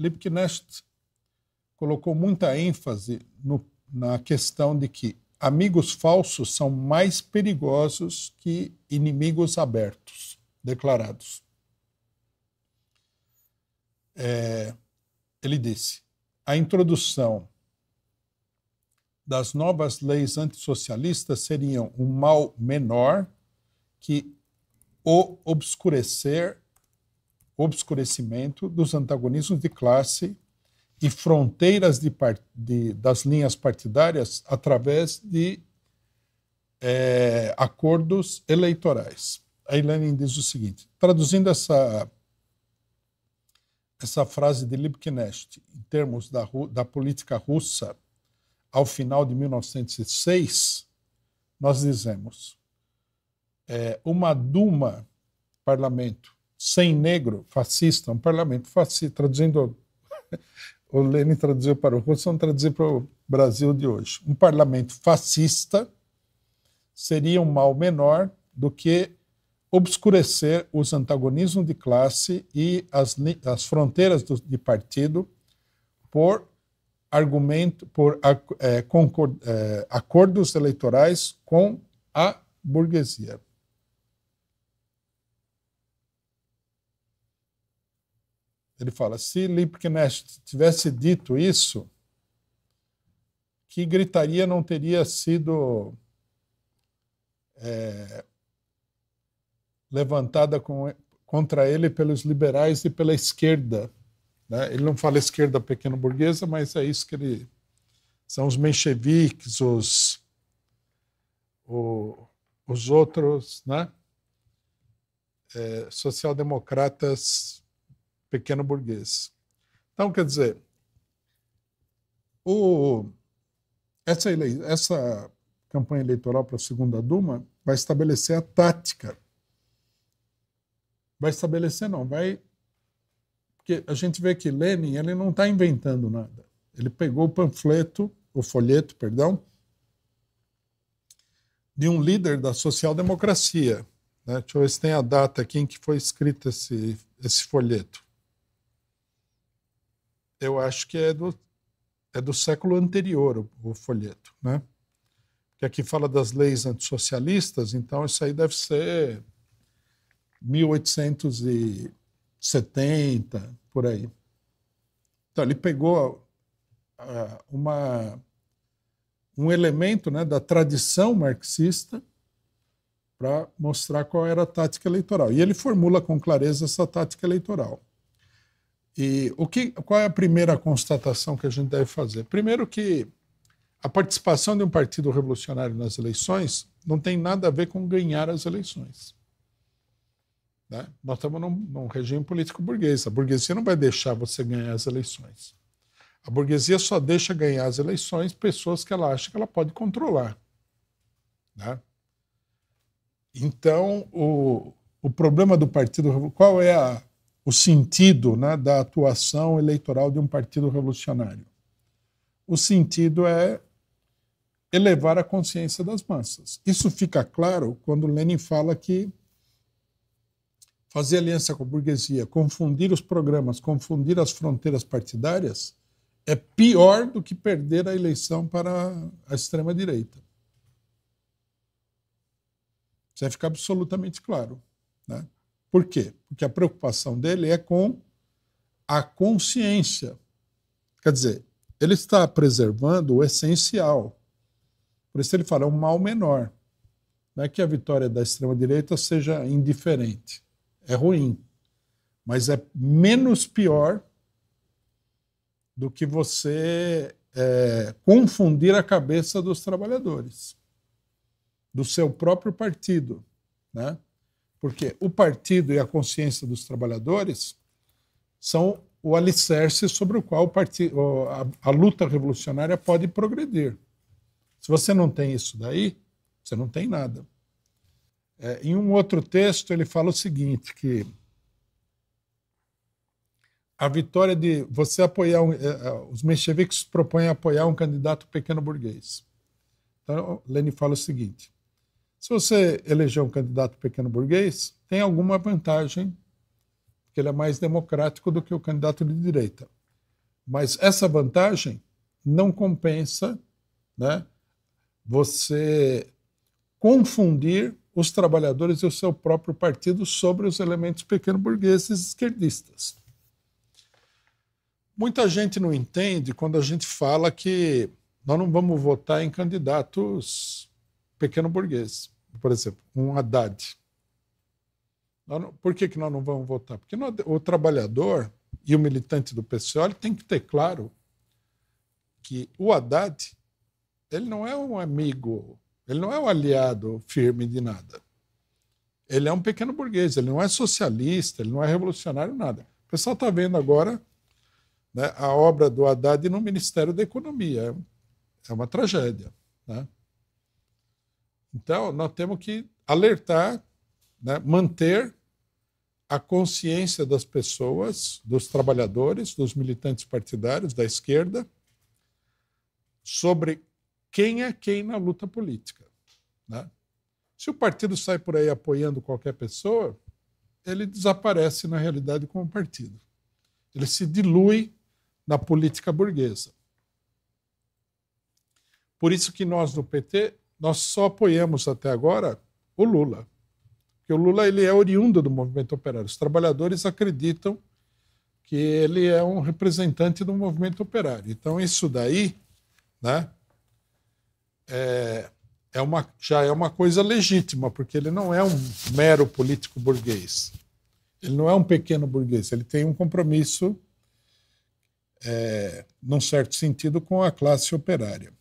Lipknecht colocou muita ênfase no, na questão de que amigos falsos são mais perigosos que inimigos abertos, declarados. É, ele disse: a introdução das novas leis antissocialistas seriam um mal menor que o obscurecer obscurecimento dos antagonismos de classe e fronteiras de part... de... das linhas partidárias através de é, acordos eleitorais. A Lenin diz o seguinte, traduzindo essa, essa frase de Liebknecht em termos da, da política russa ao final de 1906, nós dizemos é, uma Duma, parlamento, sem negro, fascista, um parlamento fascista, traduzindo, o Lênin traduziu para o russo, vamos traduzir para o Brasil de hoje. Um parlamento fascista seria um mal menor do que obscurecer os antagonismos de classe e as, as fronteiras do, de partido por argumento por é, concord, é, acordos eleitorais com a burguesia. Ele fala: se Lipknecht tivesse dito isso, que gritaria não teria sido é, levantada com, contra ele pelos liberais e pela esquerda. Né? Ele não fala esquerda pequeno-burguesa, mas é isso que ele. São os mencheviques, os, o, os outros, né? É, social-democratas pequeno burguês. Então, quer dizer, o, essa, ele, essa campanha eleitoral para a segunda Duma vai estabelecer a tática. Vai estabelecer, não, vai. Porque a gente vê que Lenin ele não está inventando nada. Ele pegou o panfleto, o folheto, perdão, de um líder da social-democracia. Né? Deixa eu ver se tem a data aqui em que foi escrito esse, esse folheto eu acho que é do, é do século anterior o, o folheto, né? Que aqui fala das leis antissocialistas, então isso aí deve ser 1870, por aí. Então ele pegou uma, um elemento né, da tradição marxista para mostrar qual era a tática eleitoral. E ele formula com clareza essa tática eleitoral. E o que, qual é a primeira constatação que a gente deve fazer? Primeiro que a participação de um partido revolucionário nas eleições não tem nada a ver com ganhar as eleições. Né? Nós estamos num, num, regime político burguês. A burguesia não vai deixar você ganhar as eleições. A burguesia só deixa ganhar as eleições pessoas que ela acha que ela pode controlar. Né? Então, o, o problema do partido. Qual é a, o sentido né, da atuação eleitoral de um partido revolucionário. O sentido é elevar a consciência das massas. Isso fica claro quando Lenin fala que fazer aliança com a burguesia, confundir os programas, confundir as fronteiras partidárias, é pior do que perder a eleição para a extrema-direita. Isso vai fica absolutamente claro. Né? Por quê? Porque a preocupação dele é com a consciência. Quer dizer, ele está preservando o essencial. Por isso ele fala, é um mal menor. Não é que a vitória da extrema-direita seja indiferente. É ruim. Mas é menos pior do que você é, confundir a cabeça dos trabalhadores, do seu próprio partido. Né? Porque o partido e a consciência dos trabalhadores são o alicerce sobre o qual o partido, a, a luta revolucionária pode progredir. Se você não tem isso daí, você não tem nada. É, em um outro texto, ele fala o seguinte, que a vitória de você apoiar... Um, é, é, os mencheviques propõem apoiar um candidato pequeno burguês. Então, Lenin fala o seguinte, se você eleger um candidato pequeno burguês, tem alguma vantagem, porque ele é mais democrático do que o candidato de direita. Mas essa vantagem não compensa né, você confundir os trabalhadores e o seu próprio partido sobre os elementos pequeno-burgueses esquerdistas. Muita gente não entende quando a gente fala que nós não vamos votar em candidatos pequeno burguês. Por exemplo, um Haddad. por que, que nós não vamos votar? Porque nós, o trabalhador e o militante do PSOL tem que ter claro que o Haddad ele não é um amigo, ele não é um aliado firme de nada. Ele é um pequeno burguês, ele não é socialista, ele não é revolucionário, nada. O pessoal está vendo agora né, a obra do Haddad no Ministério da Economia. É, é uma tragédia. Né? Então, nós temos que alertar, né, manter a consciência das pessoas, dos trabalhadores, dos militantes partidários, da esquerda, sobre quem é quem na luta política. Né? Se o partido sai por aí apoiando qualquer pessoa, ele desaparece na realidade como partido. Ele se dilui na política burguesa. Por isso que nós do PT nós só apoiamos até agora o Lula. Porque o Lula ele é oriundo do movimento operário. Os trabalhadores acreditam que ele é um representante do movimento operário. Então, isso daí né, é, é uma, já é uma coisa legítima, porque ele não é um mero político burguês. Ele não é um pequeno burguês, ele tem um compromisso, é, num certo sentido, com a classe operária.